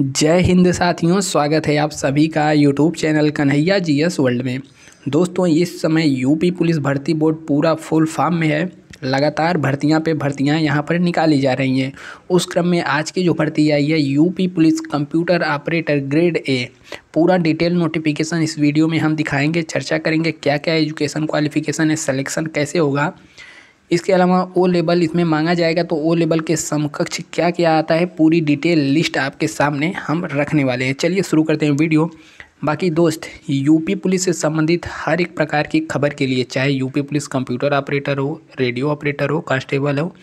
जय हिंद साथियों स्वागत है आप सभी का YouTube channel Kanhaiya G S world में दोस्तों इस समय यूपी पुलिस भर्ती बोर्ड पूरा फुल फॉर्म में है लगातार भर्तियां पे भर्तियां यहां पर निकाली जा रही हैं उस क्रम में आज की जो भर्ती आई है UP police computer operator grade A पूरा डिटेल नोटिफिकेशन इस वीडियो में हम दिखाएंगे चर्चा करेंगे क्या क्या एजुकेशन क्वालिफिकेशन है सलेक्शन कैसे होगा इसके अलावा ओ लेवल इसमें मांगा जाएगा तो ओ लेबल के समकक्ष क्या क्या आता है पूरी डिटेल लिस्ट आपके सामने हम रखने वाले हैं चलिए शुरू करते हैं वीडियो बाकी दोस्त यूपी पुलिस से संबंधित हर एक प्रकार की खबर के लिए चाहे यूपी पुलिस कंप्यूटर ऑपरेटर हो रेडियो ऑपरेटर हो कांस्टेबल हो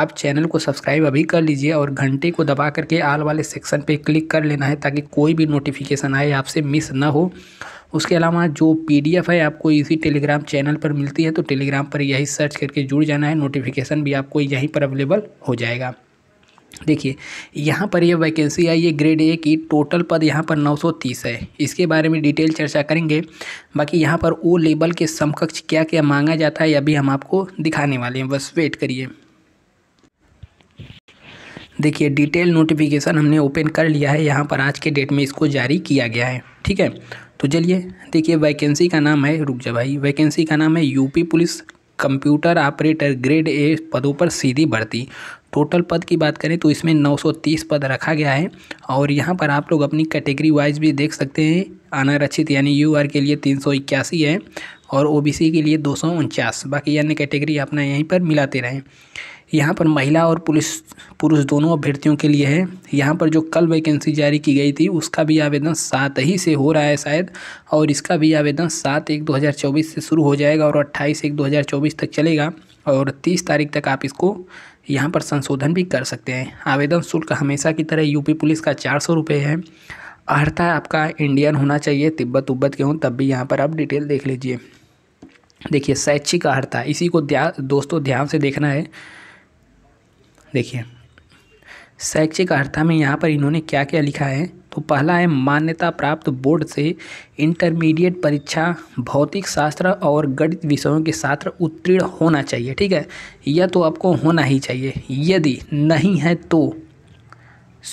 आप चैनल को सब्सक्राइब अभी कर लीजिए और घंटे को दबा करके आल वाले सेक्शन पे क्लिक कर लेना है ताकि कोई भी नोटिफिकेशन आए आपसे मिस ना हो उसके अलावा जो पीडीएफ है आपको इसी टेलीग्राम चैनल पर मिलती है तो टेलीग्राम पर यही सर्च करके जुड़ जाना है नोटिफिकेशन भी आपको यहीं पर अवेलेबल हो जाएगा देखिए यहाँ पर ये वैकेंसी आई है ग्रेड ए की टोटल पद यहाँ पर 930 है इसके बारे में डिटेल चर्चा करेंगे बाकी यहाँ पर ओ लेवल के समकक्ष क्या क्या मांगा जाता है अभी हम आपको दिखाने वाले हैं बस वेट करिए देखिए डिटेल नोटिफिकेशन हमने ओपन कर लिया है यहाँ पर आज के डेट में इसको जारी किया गया है ठीक है तो चलिए देखिए वैकेंसी का नाम है रुक जा भाई वैकेंसी का नाम है UP police computer operator grade A पदों पर सीधी भर्ती टोटल पद की बात करें तो इसमें 930 पद रखा गया है और यहाँ पर आप लोग अपनी कैटेगरी वाइज भी देख सकते हैं अनारक्षित यानी यू आर के लिए तीन है और ओ के लिए दो बाकी अन्य कैटेगरी अपना यहीं पर मिलाते रहें यहाँ पर महिला और पुलिस पुरुष दोनों अभ्यर्थियों के लिए है यहाँ पर जो कल वैकेंसी जारी की गई थी उसका भी आवेदन सात ही से हो रहा है शायद और इसका भी आवेदन सात एक 2024 से शुरू हो जाएगा और अट्ठाईस एक 2024 तक चलेगा और तीस तारीख तक आप इसको यहाँ पर संशोधन भी कर सकते हैं आवेदन शुल्क हमेशा की तरह यूपी पुलिस का चार सौ रुपये है अर्हता आपका इंडियन होना चाहिए तिब्बत उब्बत के हों तब भी यहाँ पर आप डिटेल देख लीजिए देखिए शैक्षिक अर्हता इसी को ध्या दोस्तों ध्यान से देखना है देखिए शैक्षिक अर्था में यहाँ पर इन्होंने क्या क्या लिखा है तो पहला है मान्यता प्राप्त बोर्ड से इंटरमीडिएट परीक्षा भौतिक शास्त्र और गणित विषयों के साथ उत्तीर्ण होना चाहिए ठीक है यह तो आपको होना ही चाहिए यदि नहीं है तो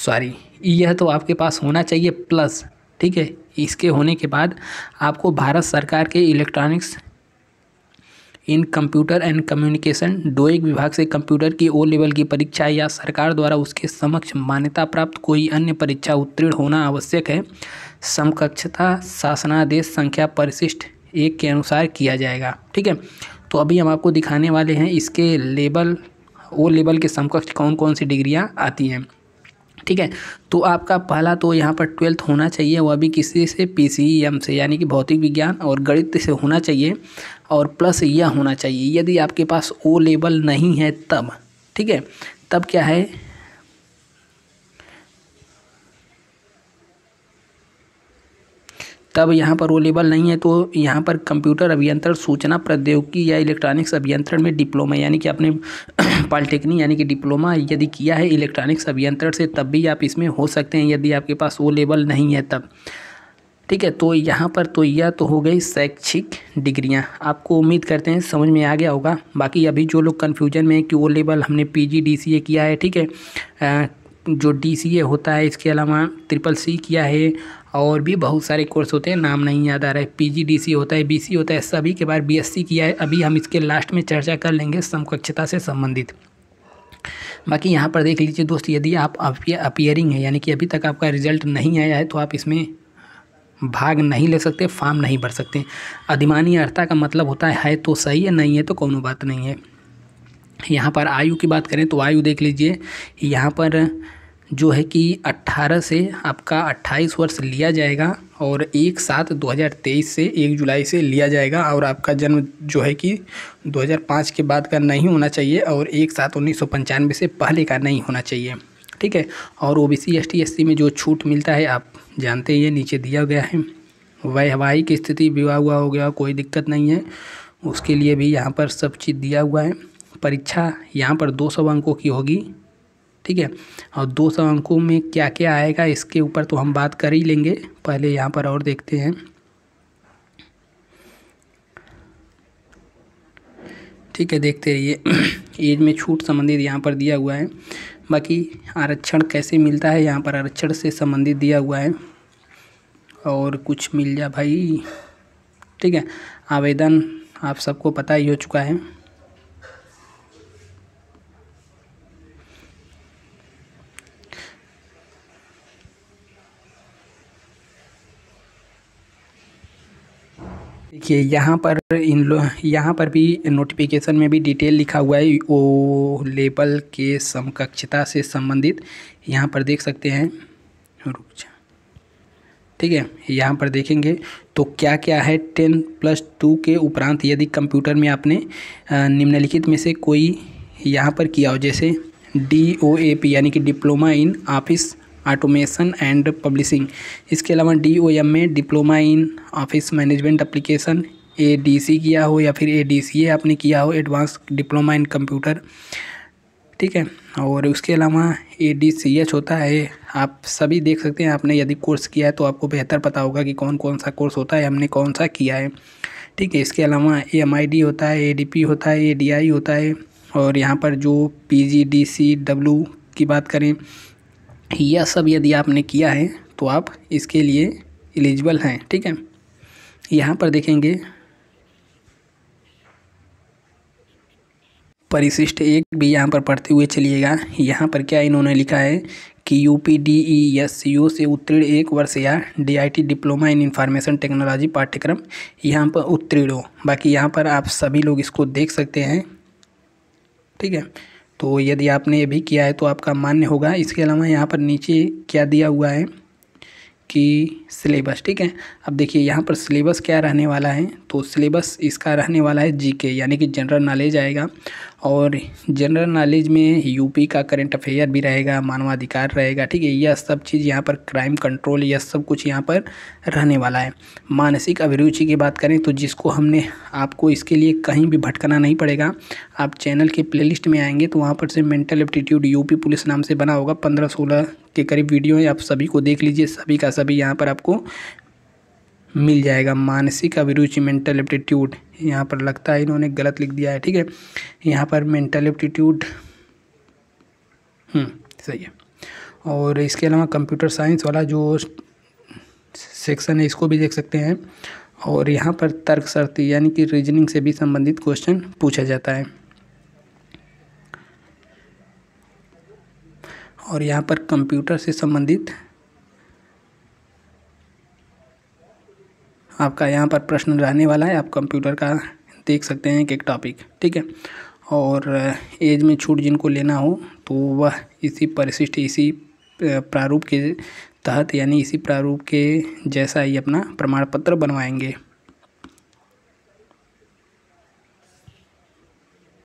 सॉरी यह तो आपके पास होना चाहिए प्लस ठीक है इसके होने के बाद आपको भारत सरकार के electronics in computer and communication DOEACC विभाग से कंप्यूटर की ओ लेवल की परीक्षा या सरकार द्वारा उसके समक्ष मान्यता प्राप्त कोई अन्य परीक्षा उत्तीर्ण होना आवश्यक है समकक्षता शासनादेश संख्या परिशिष्ट एक के अनुसार किया जाएगा ठीक है तो अभी हम आपको दिखाने वाले हैं इसके लेवल ओ लेवल के समकक्ष कौन कौन सी डिग्रियाँ आती हैं ठीक है तो आपका पहला तो यहाँ पर ट्वेल्थ होना चाहिए वह भी किसी से पी से यानी कि भौतिक विज्ञान और गणित से होना चाहिए और प्लस यह होना चाहिए यदि आपके पास ओ लेवल नहीं है तब ठीक है तब क्या है तब यहाँ पर वो लेवल नहीं है तो यहाँ पर कंप्यूटर अभियंत्रण सूचना प्रौद्योगिकी या इलेक्ट्रॉनिक्स अभियंत्रण में डिप्लोमा यानी कि आपने पॉलिटेक्निक यानी कि डिप्लोमा यदि किया है इलेक्ट्रॉनिक्स अभियंत्रण से तब भी आप इसमें हो सकते हैं यदि आपके पास वो लेवल नहीं है तब ठीक है तो यहाँ पर तो यह तो हो गई शैक्षिक डिग्रियाँ आपको उम्मीद करते हैं समझ में आ गया होगा बाकी अभी जो लोग कन्फ्यूजन में है कि वो लेवल हमने सी ए किया है ठीक है जो ए होता है इसके अलावा ट्रिपल सी किया है और भी बहुत सारे कोर्स होते हैं नाम नहीं याद आ रहा है पीजीडीसी होता है बीसी होता है सभी के बाद बीएससी किया है अभी हम इसके लास्ट में चर्चा कर लेंगे समकक्षता से संबंधित बाकी यहाँ पर देख लीजिए दोस्त यदि आप अपियरिंग है यानी कि अभी तक आपका रिजल्ट नहीं आया है तो आप इसमें भाग नहीं ले सकते फॉर्म नहीं भर सकते अधिमानी अर्था का मतलब होता है, है तो सही है नहीं है तो कोनो बात नहीं है यहाँ पर आयु की बात करें तो आयु देख लीजिए यहाँ पर जो है कि 18 से आपका 28 वर्ष लिया जाएगा और एक सात 2023 से एक जुलाई से लिया जाएगा और आपका जन्म जो है कि 2005 के बाद का नहीं होना चाहिए और एक सात उन्नीस से पहले का नहीं होना चाहिए ठीक है और O B C S T S C में जो छूट मिलता है आप जानते ही नीचे दिया गया है वैवाहिक स्थिति विवाह हुआ हो गया कोई दिक्कत नहीं है उसके लिए भी यहाँ पर सब चीज़ दिया हुआ है परीक्षा यहाँ पर दो अंकों की होगी ठीक है और दो सौ अंकों में क्या क्या आएगा इसके ऊपर तो हम बात कर ही लेंगे पहले यहाँ पर और देखते हैं ठीक है देखते रहिए एज में छूट संबंधित यहाँ पर दिया हुआ है बाकी आरक्षण कैसे मिलता है यहाँ पर आरक्षण से संबंधित दिया हुआ है और कुछ मिल जा भाई ठीक है आवेदन आप सबको पता ही हो चुका है देखिए यहाँ पर इन लोग यहाँ पर भी नोटिफिकेशन में भी डिटेल लिखा हुआ है ओ लेबल के समकक्षता से संबंधित यहाँ पर देख सकते हैं रुक जा ठीक है यहाँ पर देखेंगे तो क्या क्या है टेन प्लस टू के उपरांत यदि कंप्यूटर में आपने निम्नलिखित में से कोई यहाँ पर किया हो जैसे डी ओ ए पी यानी कि diploma in office automation and publishing इसके अलावा डी ओ एम में diploma in office management application A D C किया हो या फिर ए डी सी ए आपने किया हो एडवांस डिप्लोमा इन कंप्यूटर ठीक है और उसके अलावा ए डी सी एच होता है आप सभी देख सकते हैं आपने यदि कोर्स किया है तो आपको बेहतर पता होगा कि कौन कौन सा कोर्स होता है हमने कौन सा किया है ठीक है इसके अलावा ए एम आई डी होता है ए डी पी होता है ए डी आई होता है और यहाँ पर जो P G D C W की बात करें यह सब यदि आपने किया है तो आप इसके लिए एलिजिबल हैं ठीक है यहाँ पर देखेंगे परिशिष्ट एक भी यहाँ पर पढ़ते हुए चलिएगा यहाँ पर क्या इन्होंने लिखा है कि U P D E S C U से उत्तीर्ण एक वर्ष या D I T diploma in information technology पाठ्यक्रम यहाँ पर उत्तीर्ण हो बाकी यहाँ पर आप सभी लोग इसको देख सकते हैं ठीक है तो यदि आपने ये भी किया है तो आपका मान्य होगा इसके अलावा यहाँ पर नीचे क्या दिया हुआ है कि सिलेबस ठीक है अब देखिए यहाँ पर सिलेबस क्या रहने वाला है तो सिलेबस इसका रहने वाला है जीके यानी कि जनरल नॉलेज आएगा और जनरल नॉलेज में यूपी का करंट अफेयर भी रहेगा मानवाधिकार रहेगा ठीक है यह सब चीज़ यहाँ पर क्राइम कंट्रोल यह सब कुछ यहाँ पर रहने वाला है मानसिक अभिरुचि की बात करें तो जिसको हमने आपको इसके लिए कहीं भी भटकना नहीं पड़ेगा आप चैनल के प्ले में आएंगे तो वहाँ पर से मेंटल एप्टीट्यूड यू पुलिस नाम से बना होगा पंद्रह सोलह के करीब वीडियो हैं आप सभी को देख लीजिए सभी का सभी यहाँ पर आपको मिल जाएगा मानसिक अभिरुचि मेंटल एप्टीट्यूड यहाँ पर लगता है इन्होंने गलत लिख दिया है ठीक है यहाँ पर मेंटल हम्म, एप्टीट्यूड सही है और इसके अलावा कंप्यूटर साइंस वाला जो सेक्शन है इसको भी देख सकते हैं और यहाँ पर तर्क शर्ती यानी कि रीजनिंग से भी संबंधित क्वेश्चन पूछा जाता है और यहाँ पर कंप्यूटर से संबंधित आपका यहाँ पर प्रश्न रहने वाला है आप कंप्यूटर का देख सकते हैं एक एक टॉपिक ठीक है और एज में छूट जिनको लेना हो तो वह इसी परिशिष्ट इसी प्रारूप के तहत यानी इसी प्रारूप के जैसा ही अपना प्रमाण पत्र बनवाएंगे